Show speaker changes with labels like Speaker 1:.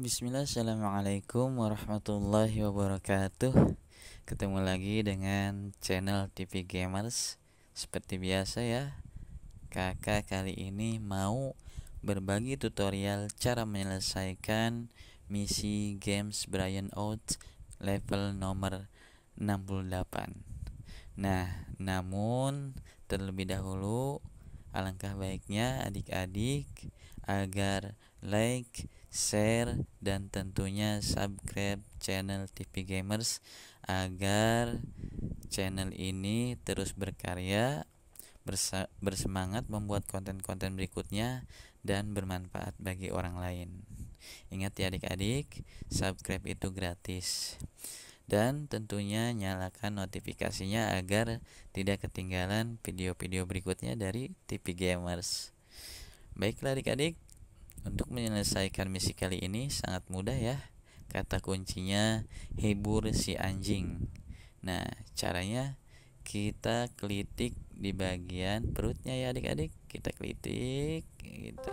Speaker 1: Bismillah, Assalamualaikum warahmatullahi wabarakatuh Ketemu lagi dengan channel TV Gamers Seperti biasa ya Kakak kali ini mau berbagi tutorial cara menyelesaikan misi games Brian Out level nomor 68 Nah, namun terlebih dahulu Alangkah baiknya adik-adik agar like, share, dan tentunya subscribe channel TV Gamers agar channel ini terus berkarya, bersemangat membuat konten-konten berikutnya, dan bermanfaat bagi orang lain. Ingat ya adik-adik, subscribe itu gratis dan tentunya nyalakan notifikasinya agar tidak ketinggalan video-video berikutnya dari TV Gamers. Baiklah adik-adik, untuk menyelesaikan misi kali ini sangat mudah ya. Kata kuncinya hibur si anjing. Nah, caranya kita klitik di bagian perutnya ya adik-adik. Kita klitik. gitu.